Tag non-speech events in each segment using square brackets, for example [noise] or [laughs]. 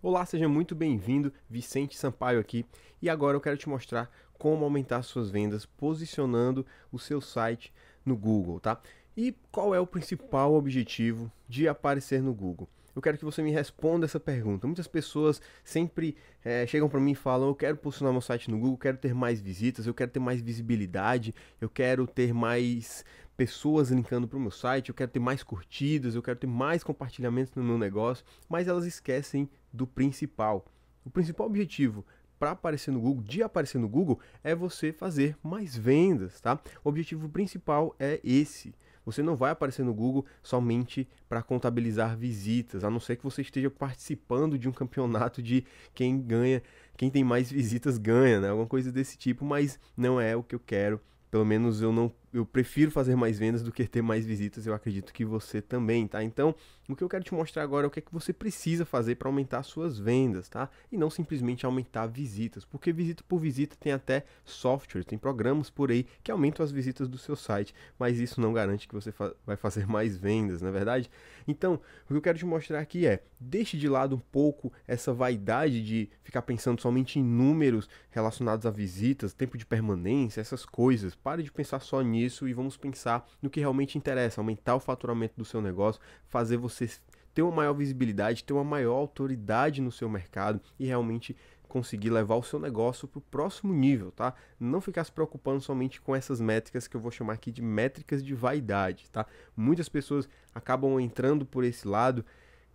Olá, seja muito bem-vindo, Vicente Sampaio aqui, e agora eu quero te mostrar como aumentar suas vendas posicionando o seu site no Google, tá? E qual é o principal objetivo de aparecer no Google? Eu quero que você me responda essa pergunta. Muitas pessoas sempre é, chegam para mim e falam: Eu quero posicionar meu site no Google, quero ter mais visitas, eu quero ter mais visibilidade, eu quero ter mais pessoas linkando para o meu site, eu quero ter mais curtidas, eu quero ter mais compartilhamentos no meu negócio, mas elas esquecem do principal. O principal objetivo para aparecer no Google, de aparecer no Google, é você fazer mais vendas, tá? O objetivo principal é esse. Você não vai aparecer no Google somente para contabilizar visitas, a não ser que você esteja participando de um campeonato de quem ganha, quem tem mais visitas ganha, né? Alguma coisa desse tipo, mas não é o que eu quero. Pelo menos eu não eu prefiro fazer mais vendas do que ter mais visitas, eu acredito que você também, tá? Então, o que eu quero te mostrar agora é o que é que você precisa fazer para aumentar suas vendas, tá? E não simplesmente aumentar visitas, porque visita por visita tem até softwares, tem programas por aí que aumentam as visitas do seu site, mas isso não garante que você fa vai fazer [laughs] mais vendas, na é verdade? Então, o que eu quero te mostrar aqui é, deixe de lado um pouco essa vaidade de ficar pensando somente em números relacionados a visitas, tempo de permanência, essas coisas. Pare de pensar só nisso nisso e vamos pensar no que realmente interessa, aumentar o faturamento do seu negócio, fazer você ter uma maior visibilidade, ter uma maior autoridade no seu mercado e realmente conseguir levar o seu negócio para o próximo nível, tá? Não ficar se preocupando somente com essas métricas que eu vou chamar aqui de métricas de vaidade, tá? Muitas pessoas acabam entrando por esse lado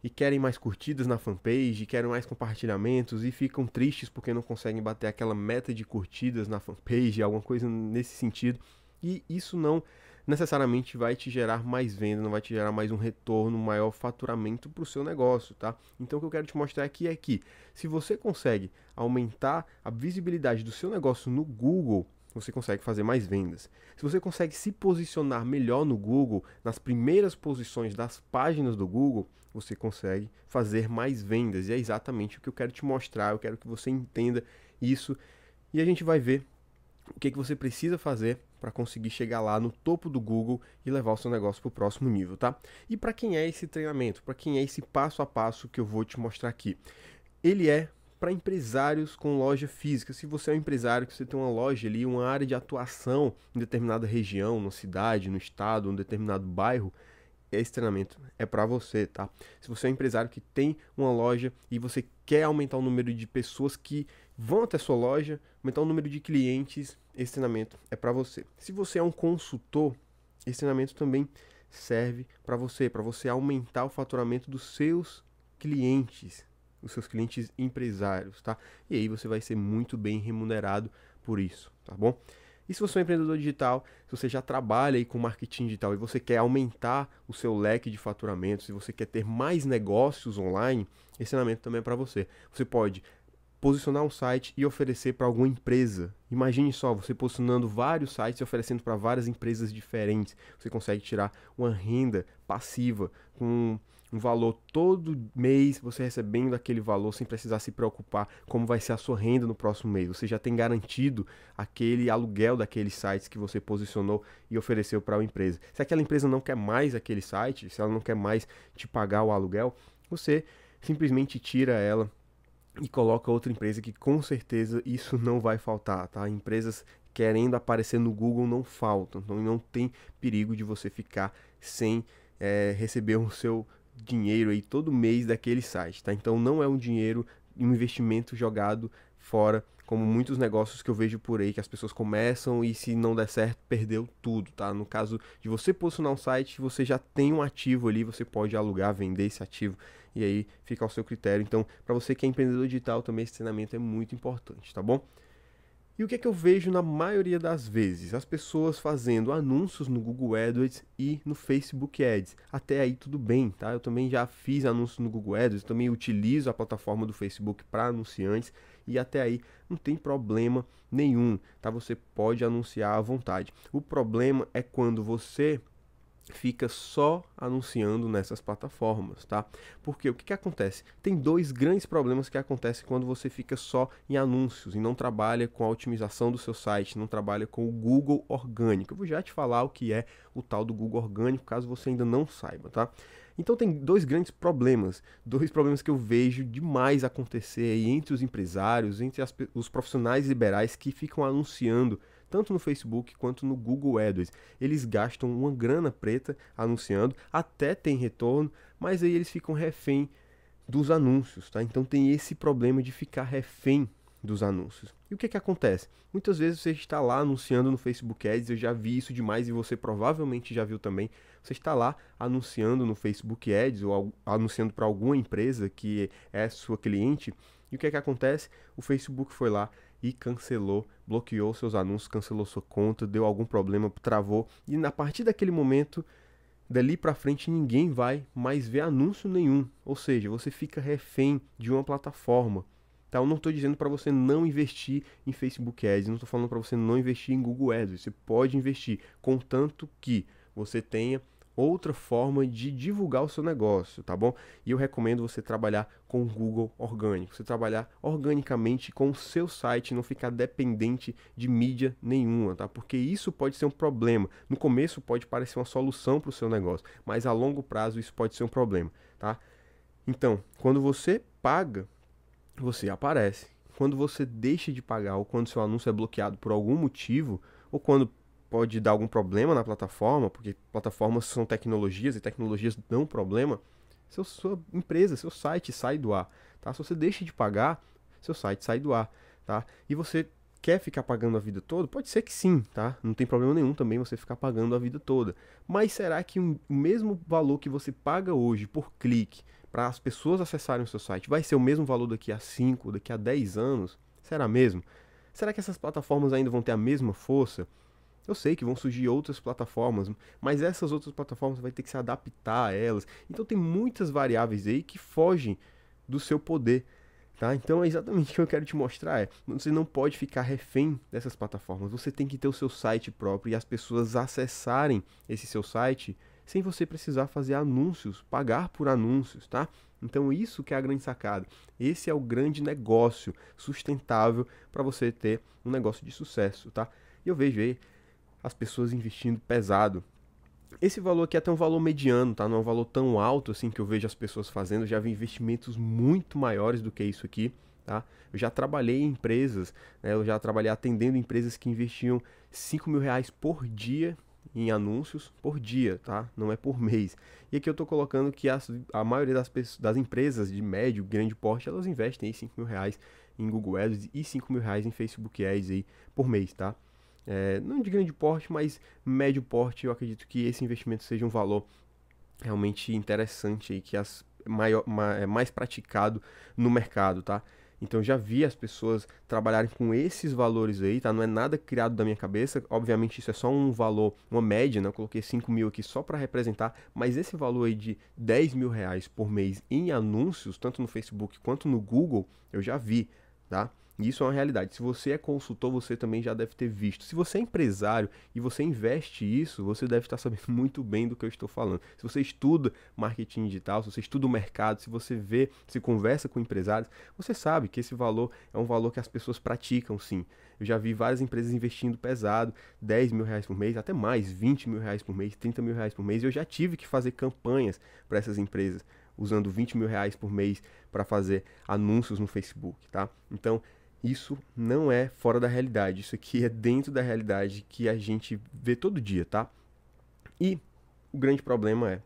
e querem mais curtidas na fanpage, querem mais compartilhamentos e ficam tristes porque não conseguem bater aquela meta de curtidas na fanpage, alguma coisa nesse sentido. E isso não necessariamente vai te gerar mais venda, não vai te gerar mais um retorno, maior faturamento para o seu negócio, tá? Então o que eu quero te mostrar aqui é que se você consegue aumentar a visibilidade do seu negócio no Google, você consegue fazer mais vendas. Se você consegue se posicionar melhor no Google, nas primeiras posições das páginas do Google, você consegue fazer mais vendas. E é exatamente o que eu quero te mostrar, eu quero que você entenda isso. E a gente vai ver o que, que você precisa fazer para conseguir chegar lá no topo do Google e levar o seu negócio para o próximo nível, tá? E para quem é esse treinamento, para quem é esse passo a passo que eu vou te mostrar aqui? Ele é para empresários com loja física. Se você é um empresário que você tem uma loja ali, uma área de atuação em determinada região, na cidade, no estado, um determinado bairro, esse treinamento é para você, tá? Se você é um empresário que tem uma loja e você quer aumentar o número de pessoas que vão até sua loja, aumentar o número de clientes, esse treinamento é para você. Se você é um consultor, esse treinamento também serve para você, para você aumentar o faturamento dos seus clientes, os seus clientes empresários, tá? E aí você vai ser muito bem remunerado por isso, tá bom? E se você é um empreendedor digital, se você já trabalha aí com marketing digital e você quer aumentar o seu leque de faturamento, se você quer ter mais negócios online, esse treinamento também é para você. Você pode posicionar um site e oferecer para alguma empresa. Imagine só, você posicionando vários sites e oferecendo para várias empresas diferentes. Você consegue tirar uma renda passiva com um valor todo mês, você recebendo aquele valor sem precisar se preocupar como vai ser a sua renda no próximo mês. Você já tem garantido aquele aluguel daqueles sites que você posicionou e ofereceu para a empresa. Se aquela empresa não quer mais aquele site, se ela não quer mais te pagar o aluguel, você simplesmente tira ela e coloca outra empresa que com certeza isso não vai faltar, tá? Empresas querendo aparecer no Google não faltam, então não tem perigo de você ficar sem é, receber o seu dinheiro aí todo mês daquele site, tá? Então não é um dinheiro, um investimento jogado fora, como muitos negócios que eu vejo por aí que as pessoas começam e se não der certo perdeu tudo, tá? No caso de você posicionar um site, você já tem um ativo ali, você pode alugar, vender esse ativo e aí fica ao seu critério. Então, para você que é empreendedor digital, também esse treinamento é muito importante, tá bom? E o que é que eu vejo na maioria das vezes? As pessoas fazendo anúncios no Google AdWords e no Facebook Ads. Até aí tudo bem, tá? Eu também já fiz anúncios no Google AdWords, também utilizo a plataforma do Facebook para anunciantes e até aí não tem problema nenhum, tá? Você pode anunciar à vontade. O problema é quando você fica só anunciando nessas plataformas, tá? Porque o que, que acontece? Tem dois grandes problemas que acontecem quando você fica só em anúncios e não trabalha com a otimização do seu site, não trabalha com o Google Orgânico. Eu vou já te falar o que é o tal do Google Orgânico, caso você ainda não saiba, tá? Então tem dois grandes problemas, dois problemas que eu vejo demais acontecer entre os empresários, entre as, os profissionais liberais que ficam anunciando tanto no Facebook quanto no Google AdWords. Eles gastam uma grana preta anunciando, até tem retorno, mas aí eles ficam refém dos anúncios, tá? Então tem esse problema de ficar refém dos anúncios. E o que que acontece? Muitas vezes você está lá anunciando no Facebook Ads, eu já vi isso demais e você provavelmente já viu também. Você está lá anunciando no Facebook Ads ou anunciando para alguma empresa que é sua cliente, e o que que acontece? O Facebook foi lá e cancelou, bloqueou seus anúncios, cancelou sua conta, deu algum problema, travou. E na partir daquele momento, dali para frente, ninguém vai mais ver anúncio nenhum. Ou seja, você fica refém de uma plataforma. Tá? Eu não estou dizendo para você não investir em Facebook Ads, não estou falando para você não investir em Google Ads. Você pode investir, contanto que você tenha outra forma de divulgar o seu negócio, tá bom? E eu recomendo você trabalhar com o Google orgânico, você trabalhar organicamente com o seu site, não ficar dependente de mídia nenhuma, tá? Porque isso pode ser um problema. No começo pode parecer uma solução para o seu negócio, mas a longo prazo isso pode ser um problema, tá? Então, quando você paga, você aparece. Quando você deixa de pagar ou quando seu anúncio é bloqueado por algum motivo, ou quando pode dar algum problema na plataforma, porque plataformas são tecnologias e tecnologias dão problema, seu, sua empresa, seu site sai do ar, tá? Se você deixa de pagar, seu site sai do ar, tá? E você quer ficar pagando a vida toda? Pode ser que sim, tá? Não tem problema nenhum também você ficar pagando a vida toda. Mas será que o mesmo valor que você paga hoje por clique para as pessoas acessarem o seu site vai ser o mesmo valor daqui a 5, daqui a 10 anos? Será mesmo? Será que essas plataformas ainda vão ter a mesma força? Eu sei que vão surgir outras plataformas, mas essas outras plataformas vai ter que se adaptar a elas. Então tem muitas variáveis aí que fogem do seu poder. Tá? Então é exatamente [laughs] o que eu quero te mostrar é, você não pode ficar refém dessas plataformas. Você tem que ter o seu site próprio e as pessoas acessarem esse seu site sem você precisar fazer anúncios, pagar por anúncios, tá? Então isso que é a grande sacada. Esse é o grande negócio sustentável para você ter um negócio de sucesso, tá? E eu vejo aí as pessoas investindo pesado. Esse valor aqui é até um valor mediano, tá? Não é um valor tão alto assim que eu vejo as pessoas fazendo. Eu já vi investimentos muito maiores do que isso aqui, tá? Eu já trabalhei em empresas, né? Eu já trabalhei atendendo empresas que investiam 5 mil reais por dia em anúncios por dia, tá? Não é por mês. E aqui eu tô colocando que as, a maioria das, pessoas, das empresas de médio, grande porte, elas investem aí 5 mil reais em Google Ads e 5 mil reais em Facebook Ads aí por mês, tá? é, não de grande porte, mas médio porte, eu acredito que esse investimento seja um valor realmente interessante e que as maior, ma, é mais praticado no mercado, tá? Então já vi as pessoas trabalharem com esses valores aí, tá? Não é nada criado da minha cabeça. Obviamente isso é só um valor, uma média, né? Eu coloquei 5 mil aqui só para representar, mas esse valor aí de 10 mil reais por mês em anúncios, tanto no Facebook quanto no Google, eu já vi, tá? E isso é uma realidade. Se você é consultor, você também já deve ter visto. Se você é empresário e você investe isso, você deve estar sabendo [laughs] muito bem do que eu estou falando. Se você estuda marketing digital, se você estuda o mercado, se você vê, se conversa com empresários, você sabe que esse valor é um valor que as pessoas praticam sim. Eu já vi várias empresas investindo pesado, 10 mil reais por mês, até mais, 20 mil reais por mês, 30 mil reais por mês. E eu já tive que fazer campanhas para essas empresas, usando 20 mil reais por mês para fazer anúncios no Facebook, tá? Então, isso não é fora da realidade, isso aqui é dentro da realidade que a gente vê todo dia, tá? E o grande problema é,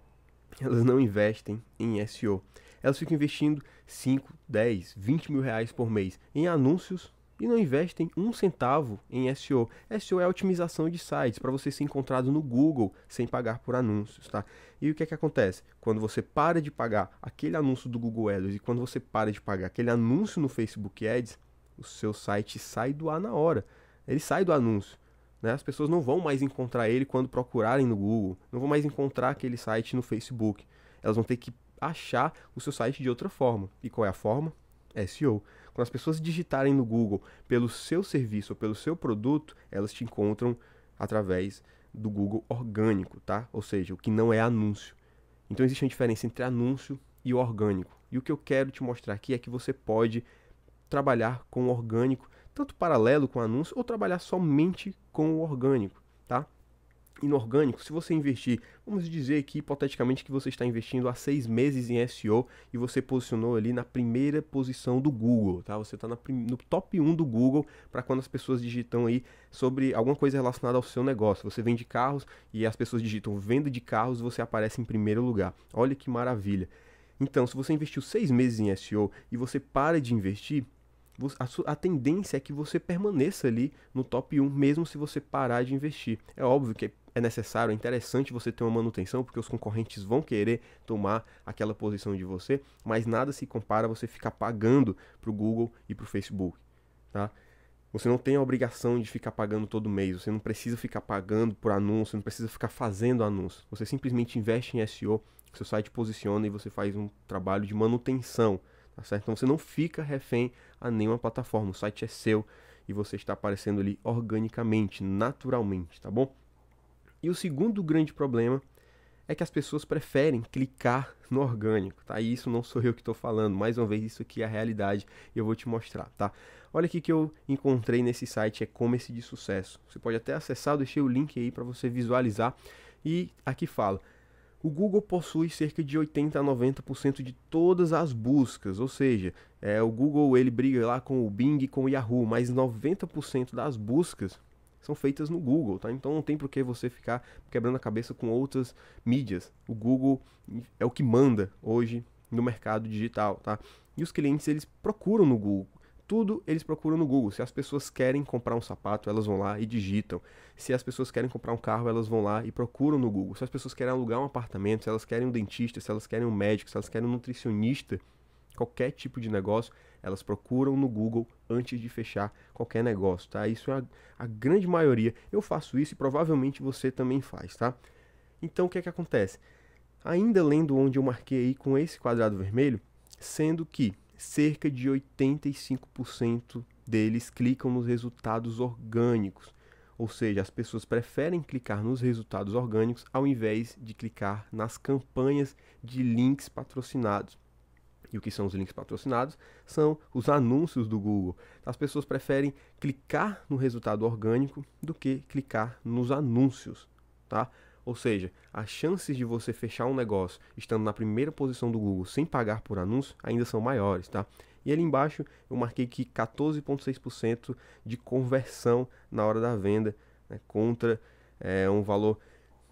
elas não investem em SEO. Elas ficam investindo 5, 10, 20 mil reais por mês em anúncios e não investem um centavo em SEO. SEO é a otimização de sites para você ser encontrado no Google sem pagar por anúncios, tá? E o que é que acontece? Quando você para de pagar aquele anúncio do Google Ads e quando você para de pagar aquele anúncio no Facebook Ads, o seu site sai do ar na hora. Ele sai do anúncio. Né? As pessoas não vão mais encontrar ele quando procurarem no Google, não vão mais encontrar aquele site no Facebook. Elas vão ter que achar o seu site de outra forma. E qual é a forma? SEO. Quando as pessoas digitarem no Google pelo seu serviço ou pelo seu produto, elas te encontram através do Google orgânico, tá? Ou seja, o que não é anúncio. Então existe uma diferença entre anúncio e orgânico. E o que eu quero te mostrar aqui é que você pode trabalhar com orgânico, tanto paralelo com anúncio ou trabalhar somente com o orgânico, tá? Inorgânico, se você investir, vamos dizer que hipoteticamente que você está investindo há seis meses em SEO e você posicionou ali na primeira posição do Google, tá? Você está no top 1 do Google para quando as pessoas digitam aí sobre alguma coisa relacionada ao seu negócio. Você vende carros e as pessoas digitam venda de carros, você aparece em primeiro lugar. Olha que maravilha! Então, se você investiu seis meses em SEO e você para de investir, a, tendência é que você permaneça ali no top 1, mesmo se você parar de investir. É óbvio que é necessário, é interessante você ter uma manutenção, porque os concorrentes vão querer tomar aquela posição de você, mas nada se compara a você ficar pagando para o Google e para o Facebook. Tá? Você não tem a obrigação de ficar pagando todo mês, você não precisa ficar pagando por anúncio, você não precisa ficar fazendo anúncio. Você simplesmente investe em SEO, seu site posiciona e você faz um trabalho de manutenção Tá certo? Então você não fica refém a nenhuma plataforma. O site é seu e você está aparecendo ali organicamente, naturalmente, tá bom? E o segundo grande problema é que as pessoas preferem clicar no orgânico, tá? E isso não sou eu que estou falando, mais uma vez, isso aqui é a realidade e eu vou te mostrar, tá? Olha aqui que eu encontrei nesse site, é Commerce de Sucesso. Você pode até acessar, eu deixei o link aí para você visualizar. E aqui fala, o Google possui cerca de 80 a 90% de todas as buscas, ou seja, é, o Google ele briga lá com o Bing e com o Yahoo, mas 90% das buscas são feitas no Google, tá? Então não tem por que você ficar quebrando a cabeça com outras mídias. O Google é o que manda hoje no mercado digital, tá? E os clientes eles procuram no Google, tudo eles procuram no Google. Se as pessoas querem comprar um sapato, elas vão lá e digitam. Se as pessoas querem comprar um carro, elas vão lá e procuram no Google. Se as pessoas querem alugar um apartamento, se elas querem um dentista, se elas querem um médico, se elas querem um nutricionista, qualquer tipo de negócio, elas procuram no Google antes de fechar qualquer negócio, tá? Isso é a, a grande maioria. Eu faço isso e provavelmente você também faz, tá? Então o que é que acontece? Ainda lendo onde eu marquei aí com esse quadrado vermelho, sendo que cerca de 85% deles clicam nos resultados orgânicos. Ou seja, as pessoas preferem clicar nos resultados orgânicos ao invés de clicar nas campanhas de links patrocinados. E o que são os links patrocinados? São os anúncios do Google. As pessoas preferem clicar no resultado orgânico do que clicar nos anúncios, tá? Ou seja, as chances de você fechar um negócio estando na primeira posição do Google sem pagar por anúncio ainda são maiores, tá? E ali embaixo eu marquei que 14,6% de conversão na hora da venda né, contra é, um valor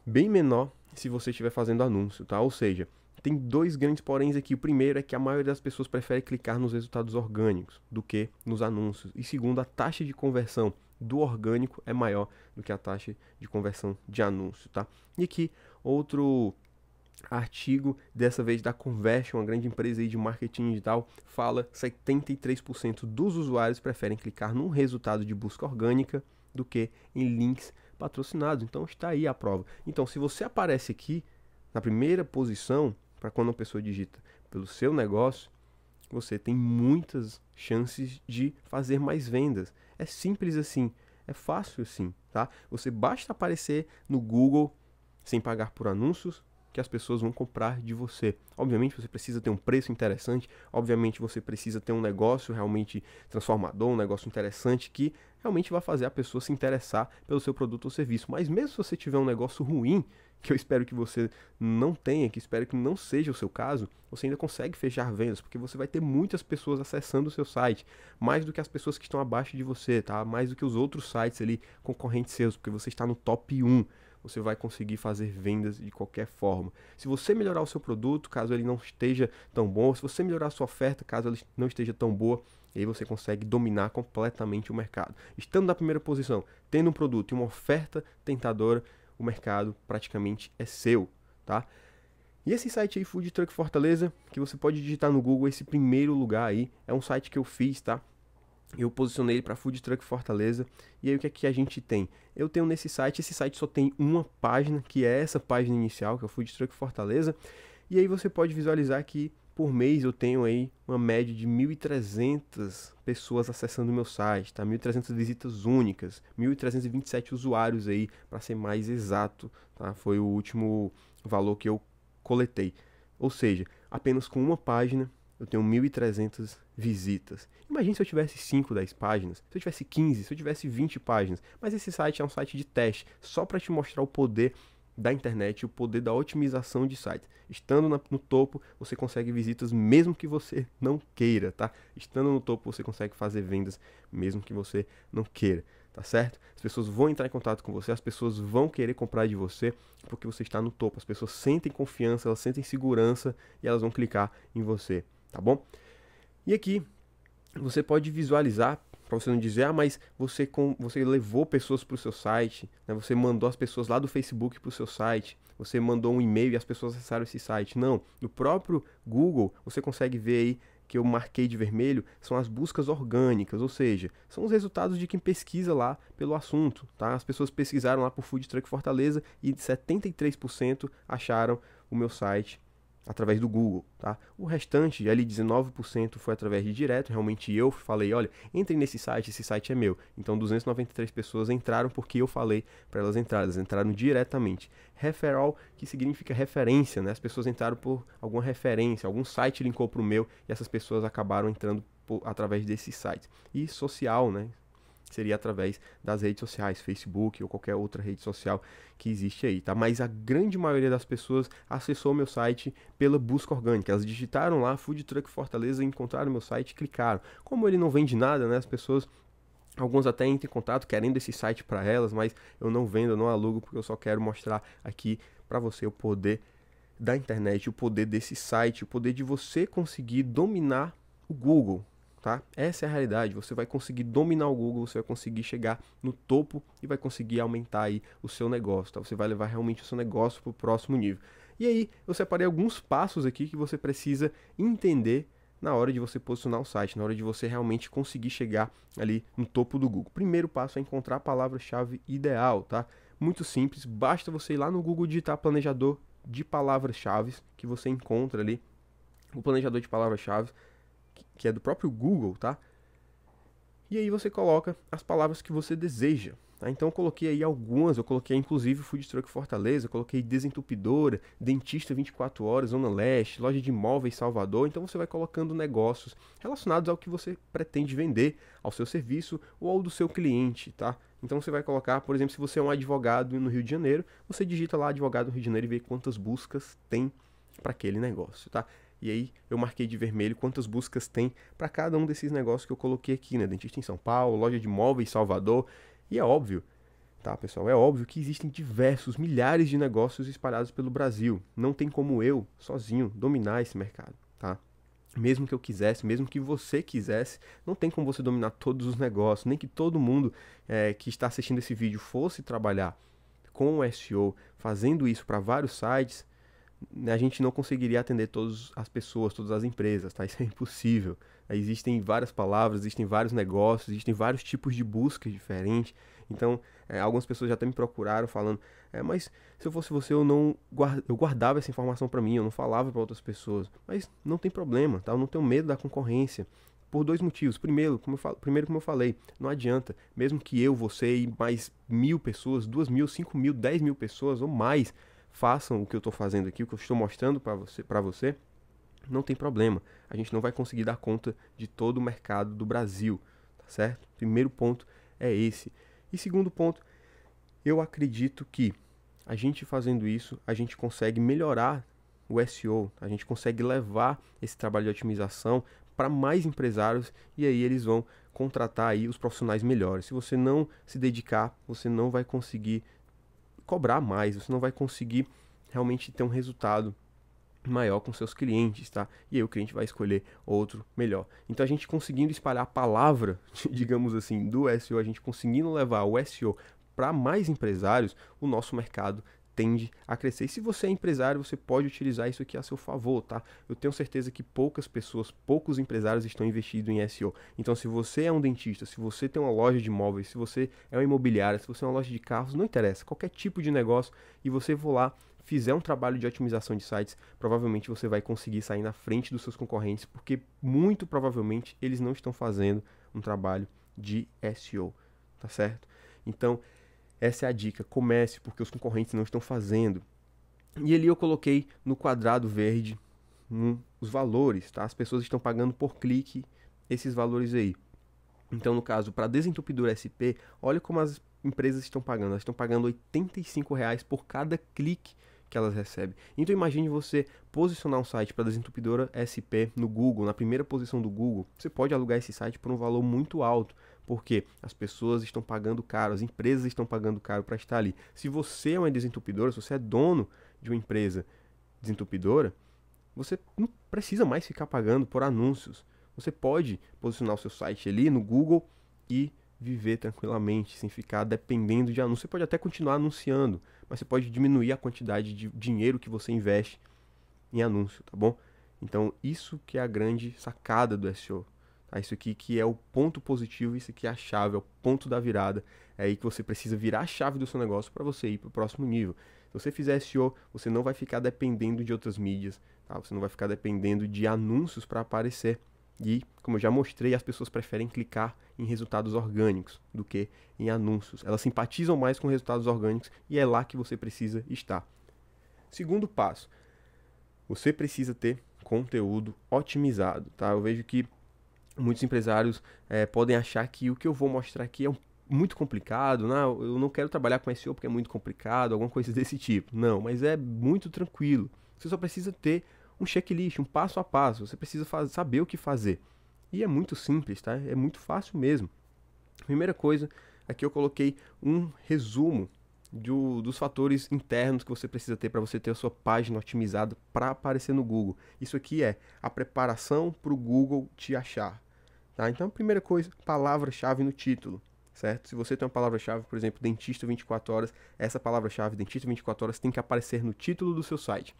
bem menor se você estiver fazendo anúncio, tá? Ou seja, tem dois grandes poréns aqui. O primeiro é que a maioria das pessoas prefere clicar nos resultados orgânicos do que nos anúncios. E segundo, a taxa de conversão do orgânico é maior do que a taxa de conversão de anúncio, tá? E aqui outro artigo, dessa vez da Conversion, uma grande empresa aí de marketing digital, fala 73% dos usuários preferem clicar num resultado de busca orgânica do que em links patrocinados. Então está aí a prova. Então, se você aparece aqui na primeira posição para quando a pessoa digita pelo seu negócio, você tem muitas chances de fazer mais vendas. É simples assim, é fácil assim, tá? Você basta aparecer no Google sem pagar por anúncios que as pessoas vão comprar de você. Obviamente você precisa ter um preço interessante, obviamente você precisa ter um negócio realmente transformador, um negócio interessante que realmente vai fazer a pessoa se interessar pelo seu produto ou serviço. Mas mesmo se você tiver um negócio ruim, que eu espero que você não tenha, que espero que não seja o seu caso, você ainda consegue fechar vendas, porque você vai ter muitas pessoas acessando o seu site, mais do que as pessoas que estão abaixo de você, tá? Mais do que os outros sites ali concorrentes seus, porque você está no top 1 você vai conseguir fazer vendas de qualquer forma. Se você melhorar o seu produto, caso ele não esteja tão bom, se você melhorar a sua oferta, caso ela não esteja tão boa, aí você consegue dominar completamente o mercado. Estando na primeira posição, tendo um produto e uma oferta tentadora, o mercado praticamente é seu, tá? E esse site aí, Food Truck Fortaleza, que você pode digitar no Google, esse primeiro lugar aí, é um site que eu fiz, tá? Eu posicionei ele para Food Truck Fortaleza. E aí o que é que a gente tem? Eu tenho nesse site, esse site só tem uma página, que é essa página inicial, que é o Food Truck Fortaleza. E aí você pode visualizar que por mês eu tenho aí uma média de 1.300 pessoas acessando o meu site, tá? 1.300 visitas únicas, 1.327 usuários aí, para ser mais exato, tá? Foi o último valor que eu coletei. Ou seja, apenas com uma página eu tenho 1.300 visitas. Imagine se eu tivesse 5, 10 páginas, se eu tivesse 15, se eu tivesse 20 páginas. Mas esse site é um site de teste, só para te mostrar o poder da internet, o poder da otimização de sites. Estando na, no topo, você consegue visitas mesmo que você não queira, tá? Estando no topo, você consegue fazer vendas mesmo que você não queira, tá certo? As pessoas vão entrar em contato com você, as pessoas vão querer comprar de você porque você está no topo. As pessoas sentem confiança, elas sentem segurança e elas vão clicar em você, tá bom? E aqui você pode visualizar para você não dizer, ah, mas você, com, você levou pessoas para o seu site, né? você mandou as pessoas lá do Facebook para o seu site, você mandou um e-mail e as pessoas acessaram esse site. Não, no próprio Google você consegue ver aí que eu marquei de vermelho são as buscas orgânicas, ou seja, são os resultados de quem pesquisa lá pelo assunto, tá? As pessoas pesquisaram lá por Food Truck Fortaleza e 73% acharam o meu site através do Google, tá? O restante, ali 19% foi através de direto, realmente eu falei, olha, entrem nesse site, esse site é meu. Então 293 pessoas entraram porque eu falei para elas entrarem, elas entraram diretamente. Referral, que significa referência, né? As pessoas entraram por alguma referência, algum site linkou para o meu e essas pessoas acabaram entrando por, através desse site. E social, né? seria através das redes sociais, Facebook ou qualquer outra rede social que existe aí, tá? Mas a grande maioria das pessoas acessou meu site pela busca orgânica. Elas digitaram lá Food Truck Fortaleza, encontraram meu site e clicaram. Como ele não vende nada, né? As pessoas Alguns até entram em contato querendo esse site para elas, mas eu não vendo, eu não alugo, porque eu só quero mostrar aqui para você o poder da internet, o poder desse site, o poder de você conseguir dominar o Google, tá? Essa é a realidade. Você vai conseguir dominar o Google, você vai conseguir chegar no topo e vai conseguir aumentar aí o seu negócio, tá? Você vai levar realmente o seu negócio para o próximo nível. E aí, eu separei alguns passos aqui que você precisa entender na hora de você posicionar o site, na hora de você realmente conseguir chegar ali no topo do Google. Primeiro passo é encontrar a palavra-chave ideal, tá? Muito simples, basta você ir lá no Google digitar planejador de palavras-chave que você encontra ali o planejador de palavras-chave que é do próprio Google, tá? E aí você coloca as palavras que você deseja. Tá? Então eu coloquei aí algumas, eu coloquei inclusive Food Truck Fortaleza, coloquei desentupidora, dentista 24 horas, Zona Leste, loja de imóveis Salvador. Então você vai colocando negócios relacionados ao que você pretende vender, ao seu serviço ou ao do seu cliente, tá? Então você vai colocar, por exemplo, se você é um advogado no Rio de Janeiro, você digita lá advogado no Rio de Janeiro e vê quantas buscas tem para aquele negócio, tá? E aí eu marquei de vermelho quantas buscas tem para cada um desses negócios que eu coloquei aqui, né? Dentista em São Paulo, loja de móveis Salvador. E é óbvio, tá, pessoal? É óbvio que existem diversos milhares de negócios espalhados pelo Brasil. Não tem como eu, sozinho, dominar esse mercado, tá? Mesmo que eu quisesse, mesmo que você quisesse, não tem como você dominar todos os negócios, nem que todo mundo é, que está assistindo esse vídeo fosse trabalhar com o SEO, fazendo isso para vários sites, né, a gente não conseguiria atender todas as pessoas, todas as empresas, tá? [laughs] Isso é impossível. Existem várias palavras, existem vários negócios, existem vários tipos de busca diferentes. Então, é, algumas pessoas já até me procuraram falando, é, mas se eu fosse você, eu não eu guardava essa informação para mim, eu não falava para outras pessoas. Mas não tem problema, tá? Eu não tenho medo da concorrência. Por dois motivos. Primeiro, como eu, falo, primeiro, como eu falei, não adianta. Mesmo que eu, você e mais mil pessoas, duas mil, cinco mil, dez mil pessoas ou mais façam o que eu estou fazendo aqui, o que eu estou mostrando para você, para você, não tem problema. A gente não vai conseguir dar conta de todo o mercado do Brasil, tá certo? Primeiro ponto é esse. E segundo ponto, eu acredito que a gente fazendo isso, a gente consegue melhorar o SEO, a gente consegue levar esse trabalho de otimização para mais empresários e aí eles vão contratar aí os profissionais melhores. Se você não se dedicar, você não vai conseguir cobrar mais, você não vai conseguir realmente ter um resultado maior com seus clientes, tá? E aí o cliente vai escolher outro melhor. Então a gente conseguindo espalhar a palavra, [laughs] digamos assim, do SEO, a gente conseguindo levar o SEO para mais empresários, o nosso mercado tende a crescer. E se você é empresário, você pode utilizar isso aqui a seu favor, tá? Eu tenho certeza que poucas pessoas, poucos empresários estão investindo em SEO. Então, se você é um dentista, se você tem uma loja de imóveis, se você é uma imobiliária, se você é uma loja de carros, não interessa, qualquer tipo de negócio, e você for lá fizer um trabalho de otimização de sites, provavelmente você vai conseguir sair na frente dos seus concorrentes, porque muito provavelmente eles não estão fazendo um trabalho de SEO, tá certo? Então, essa é a dica. Comece, porque os concorrentes não estão fazendo. E ali eu coloquei no quadrado verde um, os valores, tá? As pessoas estão pagando por clique esses valores aí. Então, no caso, para desentupidor SP, olha como as empresas estão pagando. Elas estão pagando R$ reais por cada clique que elas recebem. Então imagine você posicionar um site para desentupidora SP no Google, na primeira posição do Google. Você pode alugar esse site por um valor muito alto porque as pessoas estão pagando caro, as empresas estão pagando caro para estar ali. Se você é uma desentupidora, se você é dono de uma empresa desentupidora, você não precisa mais ficar pagando por anúncios. Você pode posicionar o seu site ali no Google e viver tranquilamente, sem ficar dependendo de anúncios. Você pode até continuar anunciando, mas você pode diminuir a quantidade de dinheiro que você investe em anúncio, tá bom? Então, isso que é a grande sacada do SEO a isso aqui que é o ponto positivo, isso aqui é a chave, é o ponto da virada. É aí que você precisa virar a chave do seu negócio para você ir para o próximo nível. Se você fizer SEO, você não vai ficar dependendo de outras mídias, tá? você não vai ficar dependendo de anúncios para aparecer. E, como eu já mostrei, as pessoas preferem clicar em resultados orgânicos do que em anúncios. Elas simpatizam mais com resultados orgânicos e é lá que você precisa estar. Segundo passo, você precisa ter conteúdo otimizado, tá? Eu vejo que muitos empresários é, podem achar que o que eu vou mostrar aqui é um, muito complicado, né? eu não quero trabalhar com SEO porque é muito complicado, alguma coisa [laughs] desse tipo. Não, mas é muito tranquilo. Você só precisa ter um checklist, um passo a passo. Você precisa fazer, saber o que fazer. E é muito simples, tá? É muito fácil mesmo. Primeira coisa, aqui eu coloquei um resumo do, dos fatores internos que você precisa ter para você ter a sua página otimizada para aparecer no Google. Isso aqui é a preparação para o Google te achar. Tá? Então, a primeira coisa, palavra-chave no título, certo? Se você tem uma palavra-chave, por exemplo, dentista 24 horas, essa palavra-chave, dentista 24 horas, tem que aparecer no título do seu site.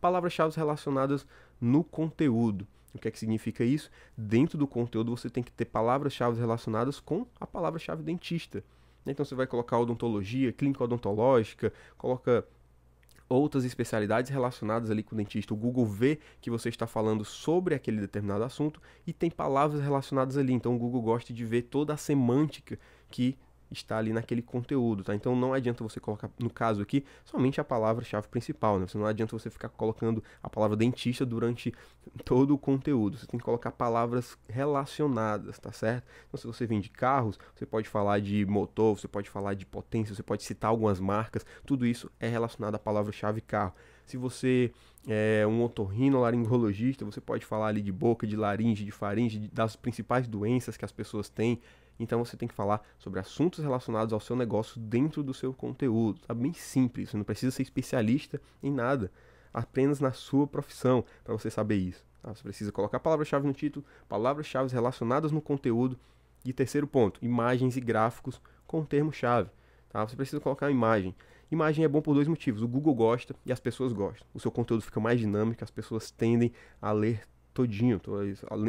Palavras-chave relacionadas no conteúdo. O que é que significa isso? Dentro do conteúdo você tem que ter palavras-chave relacionadas com a palavra-chave dentista. Então você vai colocar odontologia, clínica odontológica, coloca outras especialidades relacionadas ali com o dentista. O Google vê que você está falando sobre aquele determinado assunto e tem palavras relacionadas ali. Então o Google gosta de ver toda a semântica que está ali naquele conteúdo, tá? Então não adianta você colocar, no caso aqui, somente a palavra-chave principal, né? Você não adianta você ficar colocando a palavra dentista durante todo o conteúdo. Você tem que colocar palavras relacionadas, tá certo? Então se você vende carros, você pode falar de motor, você pode falar de potência, você pode citar algumas marcas, tudo isso é relacionado à palavra-chave carro. Se você é um otorrinolaringologista, você pode falar ali de boca, de laringe, de faringe, das principais doenças que as pessoas têm, então você tem que falar sobre assuntos relacionados ao seu negócio dentro do seu conteúdo. Tá bem simples, você não precisa ser especialista em nada, apenas na sua profissão para você saber isso. Tá? Você precisa colocar palavras-chave no título, palavras-chave relacionadas no conteúdo. E terceiro ponto, imagens e gráficos com termo-chave. Tá? Você precisa colocar uma imagem. Imagem é bom por dois motivos. O Google gosta e as pessoas gostam. O seu conteúdo fica mais dinâmico, as pessoas tendem a ler todinho,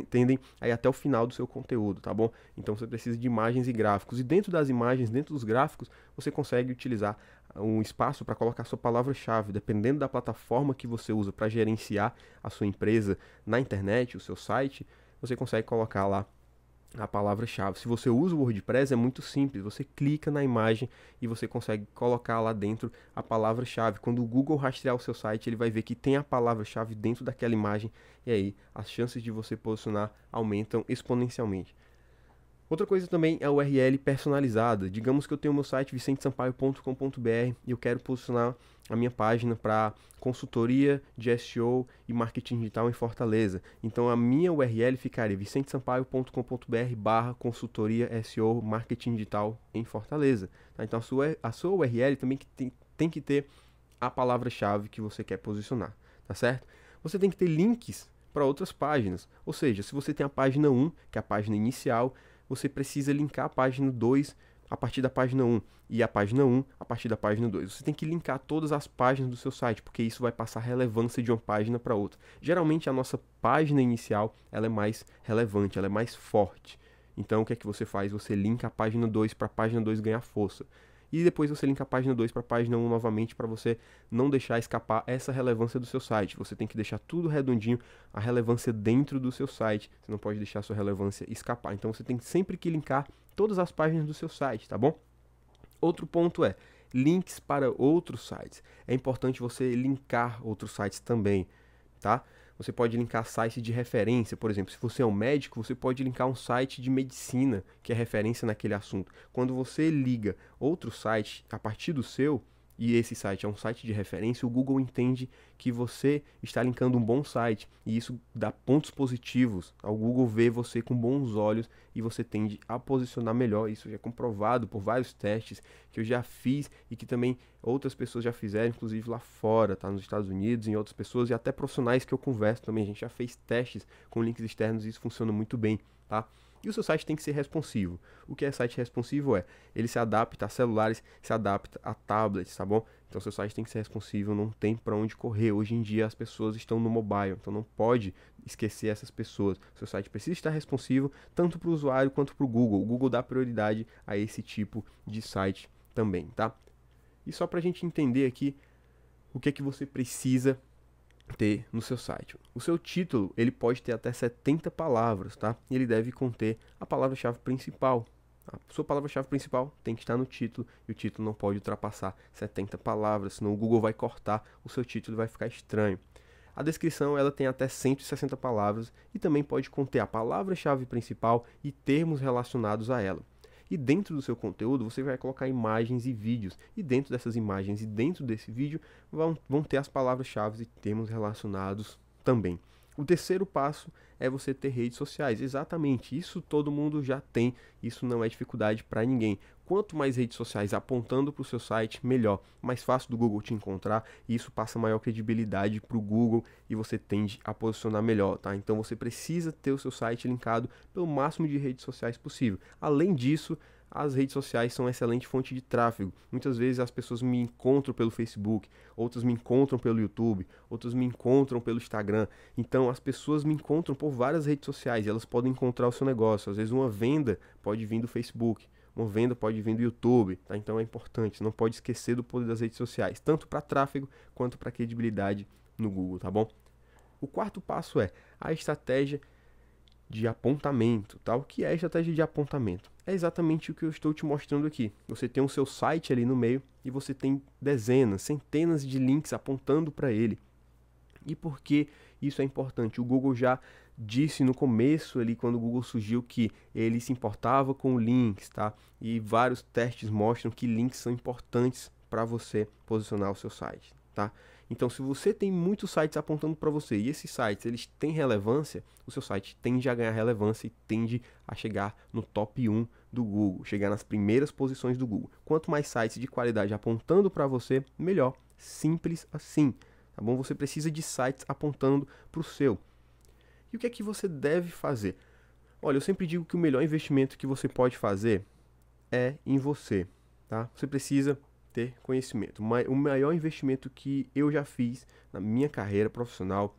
tendem aí até o final do seu conteúdo, tá bom? Então você precisa de imagens e gráficos. E dentro das imagens, dentro dos gráficos, você consegue utilizar ah, um espaço para colocar sua palavra-chave, dependendo da plataforma que você usa para gerenciar a sua empresa na internet, o seu site, você consegue colocar lá a palavra-chave. Se você usa o WordPress, é muito simples. Você clica na imagem e você consegue colocar lá dentro a palavra-chave. Quando o Google rastrear o seu site, ele vai ver que tem a palavra-chave dentro daquela imagem. E aí, as chances de você posicionar aumentam exponencialmente. Outra coisa também é a URL personalizada. Digamos que eu tenho o meu site vicentesampaio.com.br e eu quero posicionar a minha página para consultoria de SEO e marketing digital em Fortaleza. Então a minha URL ficaria vicentesampaio.com.br barra consultoria SEO marketing digital em Fortaleza. Tá? Então a sua, a sua URL também que tem, tem que ter a palavra-chave que você quer posicionar, tá certo? Você tem que ter links para outras páginas. Ou seja, se você tem a página 1, que é a página inicial, você precisa linkar a página 2 a partir da página 1 e a página 1 a partir da página 2. Você tem que linkar todas as páginas do seu site, porque isso vai passar relevância de uma página para outra. Geralmente a nossa página inicial, ela é mais relevante, ela é mais forte. Então o que é que você faz? Você linka a página 2 para a página 2 ganhar força e depois você linka a página 2 para a página 1 novamente para você não deixar escapar essa relevância do seu site. Você tem que deixar tudo redondinho, a relevância dentro do seu site. Você não pode deixar a sua relevância escapar. Então você tem sempre que linkar todas as páginas do seu site, tá bom? Outro ponto é links para outros sites. É importante você linkar outros sites também, tá? Você pode linkar sites de referência, por exemplo, se você é um médico, você pode linkar um site de medicina que é referência naquele assunto. Quando você liga outro site a partir do seu, e esse site é um site de referência, o Google entende que você está linkando um bom site e isso dá pontos positivos. O Google vê você com bons olhos e você tende a posicionar melhor. Isso já é comprovado por vários testes que eu já fiz e que também outras pessoas já fizeram, inclusive lá fora, tá nos Estados Unidos, em outras pessoas e até profissionais que eu converso também. A gente já fez testes com links externos e isso funciona muito bem, tá? E o seu site tem que ser responsivo. O que é site responsivo é, ele se adapta a celulares, se adapta a tablets, tá bom? Então seu site tem que ser responsivo, não tem para onde correr. Hoje em dia as pessoas estão no mobile, então não pode esquecer essas pessoas. Seu site precisa estar responsivo tanto para o usuário quanto para o Google. O Google dá prioridade a esse tipo de site também, tá? E só para a gente entender aqui o que é que você precisa ter no seu site. O seu título, ele pode ter até 70 palavras, tá? E ele deve conter a palavra-chave principal. A sua palavra-chave principal tem que estar no título e o título não pode ultrapassar 70 palavras, senão o Google vai cortar, o seu título vai ficar estranho. A descrição ela tem até 160 palavras e também pode conter a palavra-chave principal e termos relacionados a ela. E dentro do seu conteúdo você vai colocar imagens e vídeos. E dentro dessas imagens e dentro desse vídeo vão, vão ter as palavras-chave e termos relacionados também. O terceiro passo é você ter redes sociais. Exatamente, isso todo mundo já tem, isso não é dificuldade para ninguém. Quanto mais redes sociais apontando para o seu site, melhor. Mais fácil do Google te encontrar e isso passa maior credibilidade para o Google e você tende a posicionar melhor, tá? Então você precisa ter o seu site linkado pelo máximo de redes sociais possível. Além disso, as redes sociais são uma excelente fonte de tráfego. Muitas vezes as pessoas me encontram pelo Facebook, outras me encontram pelo YouTube, outras me encontram pelo Instagram. Então as pessoas me encontram por várias redes sociais, elas podem encontrar o seu negócio. Às vezes uma venda pode vir do Facebook, uma venda pode vir do YouTube, tá? Então é importante, não pode esquecer do poder das redes sociais, tanto para tráfego quanto para credibilidade no Google, tá bom? O quarto passo é a estratégia de apontamento, tal, tá? que é a estratégia de apontamento. É exatamente o que eu estou te mostrando aqui. Você tem o seu site ali no meio e você tem dezenas, centenas de links apontando para ele. E por que isso é importante? O Google já disse no começo ali quando o Google surgiu que ele se importava com links, tá? E vários testes mostram que links são importantes para você posicionar o seu site, tá? Então, se você tem muitos sites apontando para você e esses sites eles têm relevância, o seu site tende a ganhar relevância e tende a chegar no top 1 do Google, chegar nas primeiras posições do Google. Quanto mais sites de qualidade apontando para você, melhor. Simples assim, tá bom? Você precisa de sites apontando para o seu. E o que é que você deve fazer? Olha, eu sempre digo que o melhor investimento que você pode fazer é em você, tá? Você precisa ter conhecimento. O maior investimento que eu já fiz na minha carreira profissional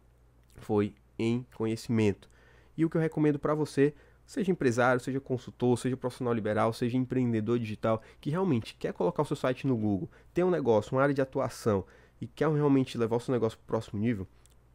foi em conhecimento. E o que eu recomendo para você, seja empresário, seja consultor, seja profissional liberal, seja empreendedor digital, que realmente quer colocar o seu site no Google, tem um negócio, uma área de atuação e quer realmente levar o seu negócio para o próximo nível,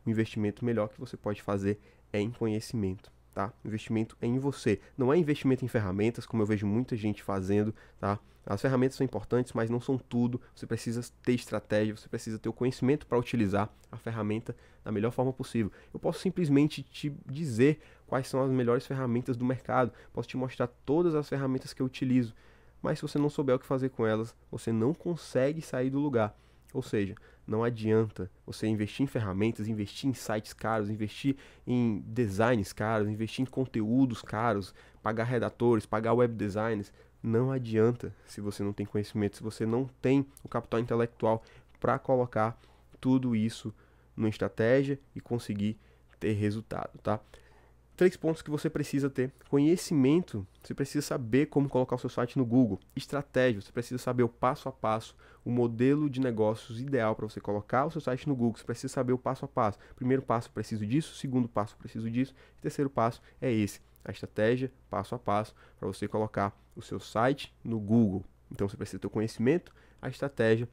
o investimento melhor que você pode fazer é em conhecimento tá? Investimento é em você, não é investimento em ferramentas, como eu vejo muita gente fazendo, tá? As ferramentas são importantes, mas não são tudo. Você precisa ter estratégia, você precisa ter o conhecimento para utilizar a ferramenta da melhor forma possível. Eu posso simplesmente te dizer quais são as melhores ferramentas do mercado, posso te mostrar todas as ferramentas que eu utilizo, mas se você não souber o que fazer com elas, você não consegue sair do lugar. Ou seja, não adianta você investir em ferramentas, investir em sites caros, investir em designs caros, investir em conteúdos caros, pagar redatores, pagar web designers. Não adianta se você não tem conhecimento, se você não tem o capital intelectual para colocar tudo isso numa estratégia e conseguir ter resultado, tá? Três pontos que você precisa ter: conhecimento, você precisa saber como colocar o seu site no Google. Estratégia, você precisa saber o passo a passo, o modelo de negócios ideal para você colocar o seu site no Google. Você precisa saber o passo a passo. Primeiro passo, preciso disso. Segundo passo, preciso disso. E terceiro passo é esse: a estratégia, passo a passo, para você colocar o seu site no Google. Então você precisa ter o conhecimento, a estratégia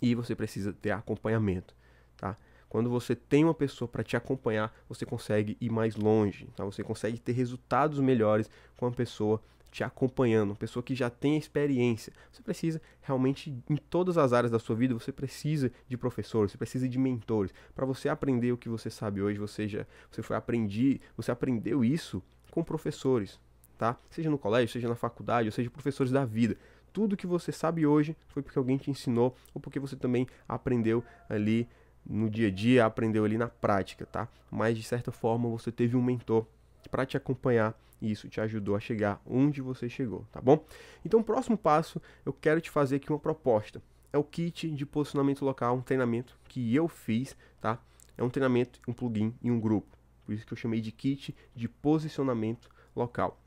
e você precisa ter acompanhamento, tá? Quando você tem uma pessoa para te acompanhar, você consegue ir mais longe, tá? Você consegue ter resultados melhores com uma pessoa te acompanhando, uma pessoa que já tem experiência. Você precisa realmente em todas as áreas da sua vida, você precisa de professores, você precisa de mentores para você aprender o que você sabe hoje, você já você foi aprendi, você aprendeu isso com professores, tá? Seja no colégio, seja na faculdade, ou seja professores da vida tudo que você sabe hoje foi porque alguém te ensinou ou porque você também aprendeu ali no dia a dia, aprendeu ali na prática, tá? Mas de certa forma você teve um mentor para te acompanhar e isso te ajudou a chegar onde você chegou, tá bom? Então, próximo passo, eu quero te fazer aqui uma proposta. É o kit de posicionamento local, um treinamento que eu fiz, tá? É um treinamento, um plugin e um grupo. Por isso que eu chamei de kit de posicionamento local.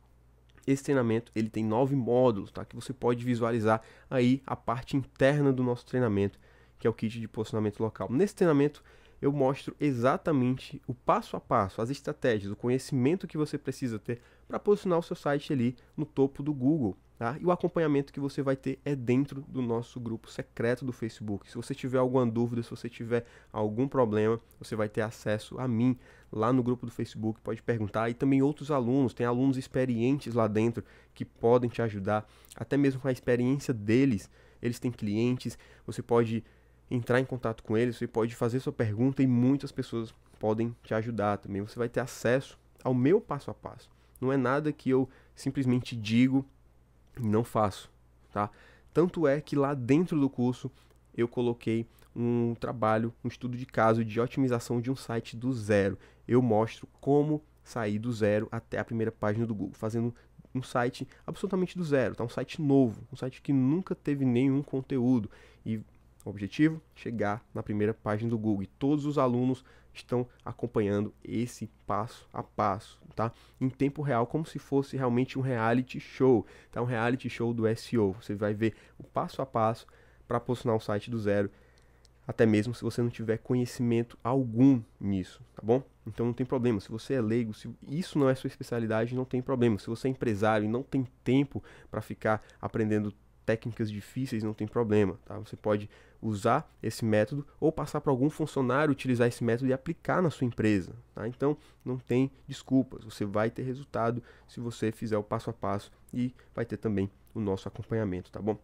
Esse treinamento ele tem nove módulos, tá? Que você pode visualizar aí a parte interna do nosso treinamento que é o kit de posicionamento local. Nesse treinamento eu mostro exatamente o passo a passo, as estratégias, o conhecimento que você precisa ter para posicionar o seu site ali no topo do Google. Tá? E o acompanhamento que você vai ter é dentro do nosso grupo secreto do Facebook. Se você tiver alguma dúvida, se você tiver algum problema, você vai ter acesso a mim lá no grupo do Facebook, pode perguntar. E também outros alunos, tem alunos experientes lá dentro que podem te ajudar, até mesmo com a experiência deles. Eles têm clientes, você pode entrar em contato com eles, você pode fazer sua pergunta e muitas pessoas podem te ajudar também. Você vai ter acesso ao meu passo a passo. Não é nada que eu simplesmente digo e não faço, tá? Tanto é que lá dentro do curso eu coloquei um trabalho, um estudo de caso de otimização de um site do zero. Eu mostro como sair do zero até a primeira página do Google, fazendo um site absolutamente do zero, tá? Um site novo, um site que nunca teve nenhum conteúdo e o objetivo? Chegar na primeira página do Google. E todos os alunos estão acompanhando esse passo a passo, tá? Em tempo real, como se fosse realmente um reality show, tá? Um reality show do SEO. Você vai ver o passo a passo para posicionar um site do zero, até mesmo se você não tiver conhecimento algum nisso, tá bom? Então não tem problema. Se você é leigo, se isso não é sua especialidade, não tem problema. Se você é empresário e não tem tempo para ficar aprendendo técnicas difíceis, não tem problema, tá? Você pode usar esse método ou passar para algum funcionário utilizar esse método e aplicar na sua empresa. Tá? Então não tem desculpas, você vai ter resultado se você fizer o passo a passo e vai ter também o nosso acompanhamento, tá bom?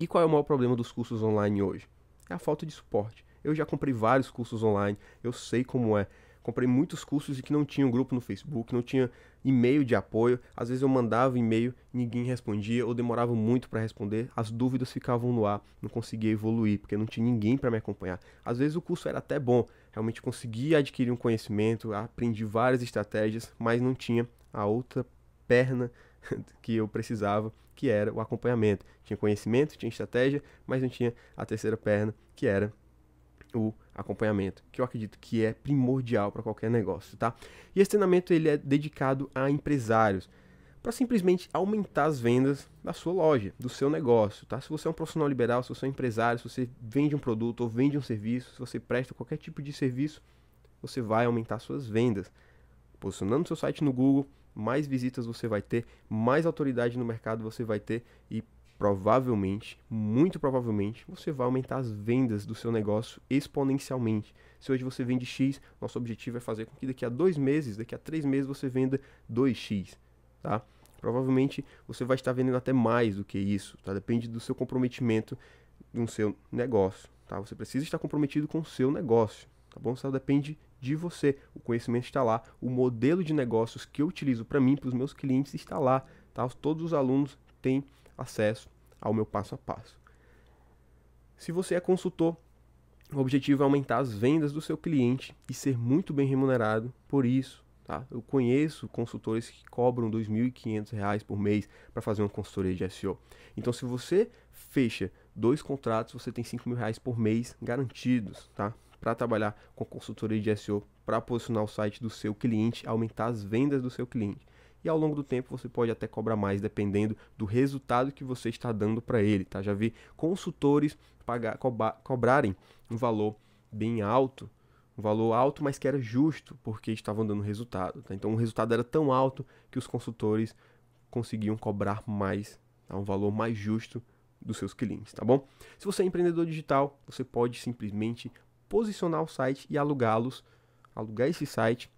E qual é o maior problema dos cursos online hoje? É a falta de suporte. Eu já comprei vários cursos online, eu sei como é comprei muitos cursos e que não tinha um grupo no Facebook, não tinha e-mail de apoio. Às vezes eu mandava e-mail, ninguém respondia ou demorava muito para responder. As dúvidas ficavam no ar, não conseguia evoluir porque não tinha ninguém para me acompanhar. Às vezes o curso era até bom, realmente conseguia adquirir um conhecimento, aprendi várias estratégias, mas não tinha a outra perna [laughs] que eu precisava, que era o acompanhamento. Tinha conhecimento, tinha estratégia, mas não tinha a terceira perna, que era o acompanhamento, que eu acredito que é primordial para qualquer negócio, tá? E esse treinamento ele é dedicado a empresários para simplesmente aumentar as vendas da sua loja, do seu negócio, tá? Se você é um profissional liberal, se você é um empresário, se você vende um produto ou vende um serviço, se você presta qualquer tipo de serviço, você vai aumentar suas vendas. Posicionando seu site no Google, mais visitas você vai ter, mais autoridade no mercado você vai ter e provavelmente, muito provavelmente, você vai aumentar as vendas do seu negócio exponencialmente. Se hoje você vende X, nosso objetivo é fazer com que daqui a dois meses, daqui a três meses, você venda 2X, tá? Provavelmente você vai estar vendendo até mais do que isso, tá? Depende do seu comprometimento no seu negócio, tá? Você precisa estar comprometido com o seu negócio, tá bom? só depende de você. O conhecimento está lá, o modelo de negócios que eu utilizo para mim, para os meus clientes, está lá, tá? Todos os alunos têm acesso ao meu passo a passo. Se você é consultor, o objetivo é aumentar as vendas do seu cliente e ser muito bem remunerado por isso. Tá? Eu conheço consultores que cobram R$ 2.500 por mês para fazer uma consultoria de SEO. Então, se você fecha dois contratos, você tem R$ 5.000 por mês garantidos tá? para trabalhar com consultoria de SEO, para posicionar o site do seu cliente, aumentar as vendas do seu cliente e ao longo do tempo você pode até cobrar mais, dependendo do resultado que você está dando para ele. Tá? Já vi consultores pagar, cobra, cobrarem um valor bem alto, um valor alto, mas que era justo, porque estavam dando resultado. Tá? Então o resultado era tão alto que os consultores conseguiam cobrar mais, tá? um valor mais justo dos seus clientes, tá bom? Se você é empreendedor digital, você pode simplesmente posicionar o site e alugá-los, alugar esse site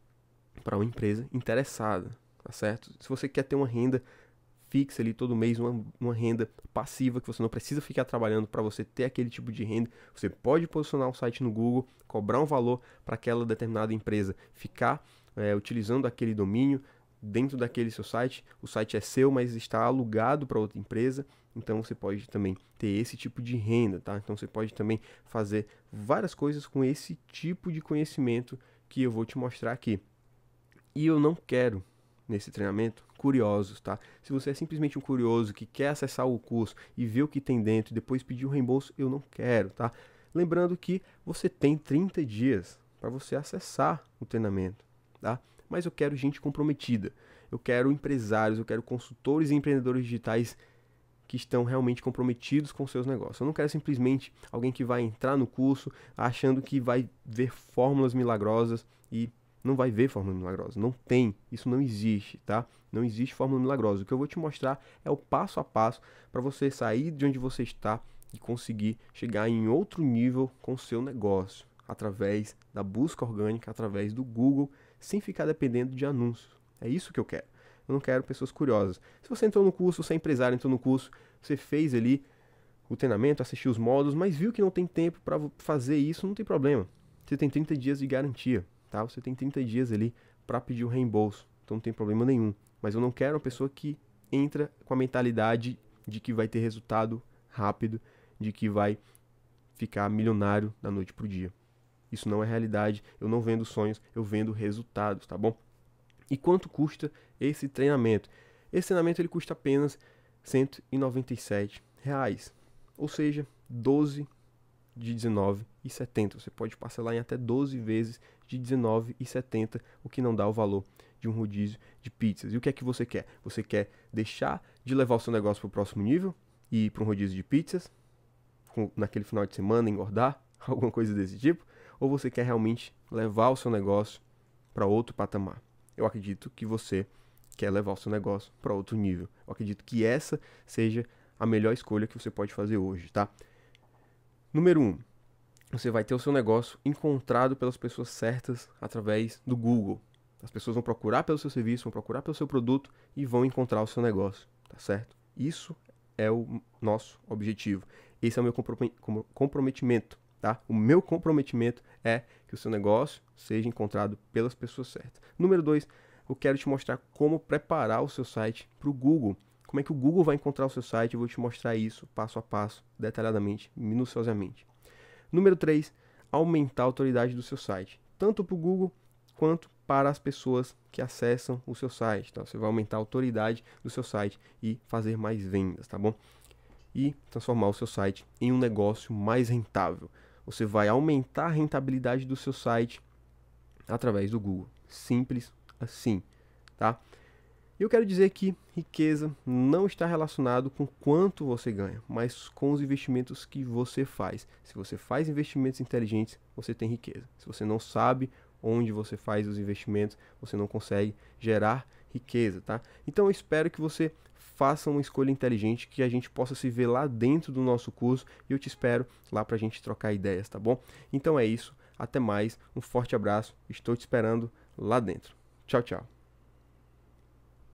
para uma empresa interessada, tá certo? Se você quer ter uma renda fixa ali todo mês, uma, uma renda passiva que você não precisa ficar trabalhando para você ter aquele tipo de renda, você pode posicionar um site no Google, cobrar um valor para aquela determinada empresa ficar é, utilizando aquele domínio dentro daquele seu site. O site é seu, mas está alugado para outra empresa. Então você pode também ter esse tipo de renda, tá? Então você pode também fazer várias coisas com esse tipo de conhecimento que eu vou te mostrar aqui. E eu não quero nesse treinamento curiosos, tá? Se você é simplesmente um curioso que quer acessar o curso e ver o que tem dentro e depois pedir o um reembolso, eu não quero, tá? Lembrando que você tem 30 dias para você acessar o treinamento, tá? Mas eu quero gente comprometida. Eu quero empresários, eu quero consultores e empreendedores digitais que estão realmente comprometidos com seus negócios. Eu não quero simplesmente alguém que vai entrar no curso achando que vai ver fórmulas milagrosas e não vai ver fórmula milagrosa. Não tem, isso não existe, tá? Não existe fórmula milagrosa. O que eu vou te mostrar é o passo a passo para você sair de onde você está e conseguir chegar em outro nível com o seu negócio, através da busca orgânica, através do Google, sem ficar dependendo de anúncios. É isso que eu quero. Eu não quero pessoas curiosas. Se você entrou no curso, você é empresário, entrou no curso, você fez ali o treinamento, assistiu os módulos, mas viu que não tem tempo para fazer isso, não tem problema. Você tem 30 dias de garantia tá? Você tem 30 dias ali para pedir o reembolso, então não tem problema nenhum. Mas eu não quero uma pessoa que entra com a mentalidade de que vai ter resultado rápido, de que vai ficar milionário da noite pro dia. Isso não é realidade, eu não vendo sonhos, eu vendo resultados, tá bom? E quanto custa esse treinamento? Esse treinamento ele custa apenas R$ 197, reais, ou seja, 12 de R$19,70. Você pode parcelar em até 12 vezes de R$19,70, o que não dá o valor de um rodízio de pizzas. E o que é que você quer? Você quer deixar de levar o seu negócio para o próximo nível e ir para um rodízio de pizzas com, naquele final de semana, engordar, [laughs] alguma coisa desse tipo? Ou você quer realmente levar o seu negócio para outro patamar? Eu acredito que você quer levar o seu negócio para outro nível. Eu acredito que essa seja a melhor escolha que você pode fazer hoje, tá? Número 1. Um, você vai ter o seu negócio encontrado pelas pessoas certas através do Google. As pessoas vão procurar pelo seu serviço, vão procurar pelo seu produto e vão encontrar o seu negócio, tá certo? Isso é o nosso objetivo. Esse é o meu comprometimento, tá? O meu comprometimento é que o seu negócio seja encontrado pelas pessoas certas. Número 2, eu quero te mostrar como preparar o seu site para o Google como é que o Google vai encontrar o seu site, eu vou te mostrar isso passo a passo, detalhadamente, minuciosamente. Número 3, aumentar a autoridade do seu site, tanto para o Google quanto para as pessoas que acessam o seu site. Então, você vai aumentar a autoridade do seu site e fazer mais vendas, tá bom? E transformar o seu site em um negócio mais rentável. Você vai aumentar a rentabilidade do seu site através do Google. Simples assim, tá? eu quero dizer que riqueza não está relacionado com quanto você ganha, mas com os investimentos que você faz. Se você faz investimentos inteligentes, você tem riqueza. Se você não sabe onde você faz os investimentos, você não consegue gerar riqueza, tá? Então eu espero que você faça uma escolha inteligente, que a gente possa se ver lá dentro do nosso curso e eu te espero lá para a gente trocar ideias, tá bom? Então é isso, até mais, um forte abraço, estou te esperando lá dentro. Tchau, tchau.